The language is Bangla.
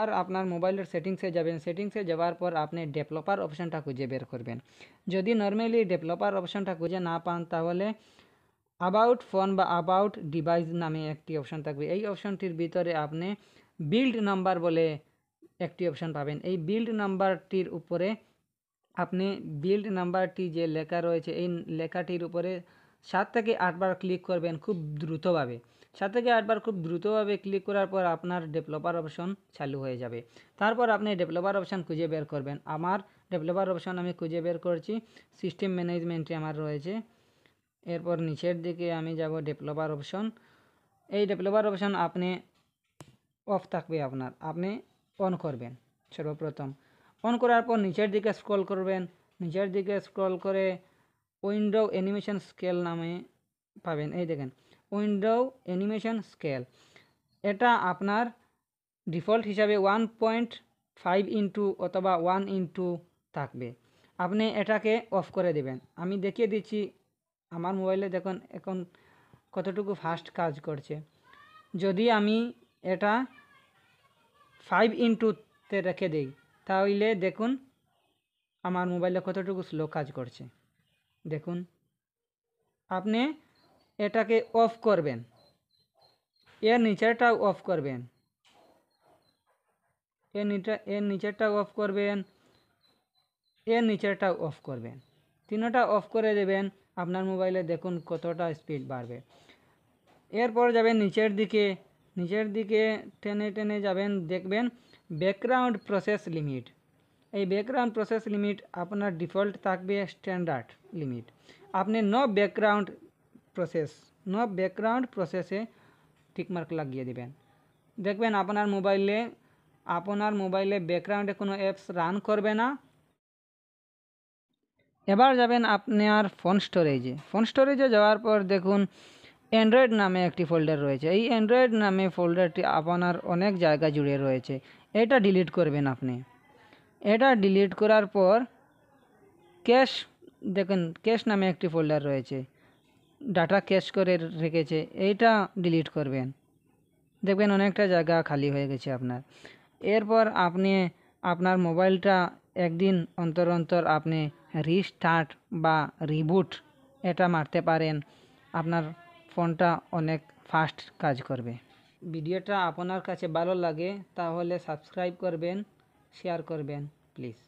এরপর আপনার মোবাইলের সেটিংসে যাবেন সেটিংসে যাওয়ার পর আপনি ডেভেলপার অপশনটা খুঁজে বের করবেন যদি নর্মালি ডেভেলপার অপশনটা খুঁজে না পান তাহলে অ্যাবাউট ফোন বা অ্যাবাউট ডিভাইস নামে একটি অপশন থাকবে এই অপশনটির ভিতরে আপনি বিল্ড নাম্বার বলে একটি অপশন পাবেন এই বিল্ড নাম্বারটির উপরে আপনি বিল্ড নাম্বারটি যে লেখা রয়েছে এই লেখাটির উপরে সাত থেকে আটবার ক্লিক করবেন খুব দ্রুতভাবে সাত থেকে আটবার খুব দ্রুতভাবে ক্লিক করার পর আপনার ডেভেলপার অপশন চালু হয়ে যাবে তারপর আপনি ডেভেলপার অপশন খুঁজে বের করবেন আমার ডেভেলপার অপশন আমি খুঁজে বের করছি সিস্টেম ম্যানেজমেন্টে আমার রয়েছে এরপর নিচের দিকে আমি যাব ডেভেলপার অপশন এই ডেভেলপার অপশন আপনি অফ থাকবে আপনার আপনি অন করবেন সর্বপ্রথম অন করার পর নিচের দিকে স্ক্রল করবেন নিচের দিকে স্ক্রল করে উইন্ডো অ্যানিমেশন স্কেল নামে পাবেন এই দেখেন উইন্ডো অ্যানিমেশন স্কেল এটা আপনার ডিফল্ট হিসাবে ওয়ান পয়েন্ট ফাইভ ইন্টু অথবা ওয়ান ইন্টু থাকবে আপনি এটাকে অফ করে দেবেন আমি দেখিয়ে দিচ্ছি আমার মোবাইলে দেখুন এখন কতটুকু ফাস্ট কাজ করছে যদি আমি এটা ফাইভ ইন্টুতে রেখে দেই তাহলে দেখুন আমার মোবাইলে কতটুকু স্লো কাজ করছে দেখুন আপনি এটাকে অফ করবেন এর নিচেরটা অফ করবেন এর নিচেরটা এর নিচেরটা অফ করবেন এর নিচেরটা অফ করবেন তিনটা অফ করে দিবেন আপনার মোবাইলে দেখুন কতটা স্পিড বাড়বে এরপর যাবেন নিচের দিকে নিচের দিকে টেনে টেনে যাবেন দেখবেন ব্যাকগ্রাউন্ড প্রসেস লিমিট এই ব্যাকগ্রাউন্ড প্রসেস লিমিট আপনার ডিফল্ট থাকবে স্ট্যান্ডার্ড লিমিট আপনি 9 ব্যাকগ্রাউন্ড প্রসেস নো ব্যাকগ্রাউন্ড প্রসেসে টিকমার্ক লাগিয়ে দেবেন দেখবেন আপনার মোবাইলে আপনার মোবাইলে ব্যাকগ্রাউন্ডে কোনো অ্যাপস রান করবে না এবার যাবেন আপনার ফোন স্টোরেজে ফোন স্টোরেজে যাওয়ার পর দেখুন অ্যান্ড্রয়েড নামে একটি ফোল্ডার রয়েছে এই অ্যান্ড্রয়েড নামে ফোল্ডারটি আপনার অনেক জায়গা জুড়ে রয়েছে এটা ডিলিট করবেন আপনি এটা ডিলিট করার পর ক্যাশ দেখুন ক্যাশ নামে একটি ফোল্ডার রয়েছে ডাটা ক্যাশ করে রেখেছে এইটা ডিলিট করবেন দেখবেন অনেকটা জায়গা খালি হয়ে গেছে আপনার এরপর আপনি আপনার মোবাইলটা একদিন অন্তর অন্তর আপনি রিস্টার্ট বা রিবুট এটা মারতে পারেন আপনার ফোনটা অনেক ফাস্ট কাজ করবে ভিডিওটা আপনার কাছে ভালো লাগে তাহলে সাবস্ক্রাইব করবেন শেয়ার করবেন প্লিজ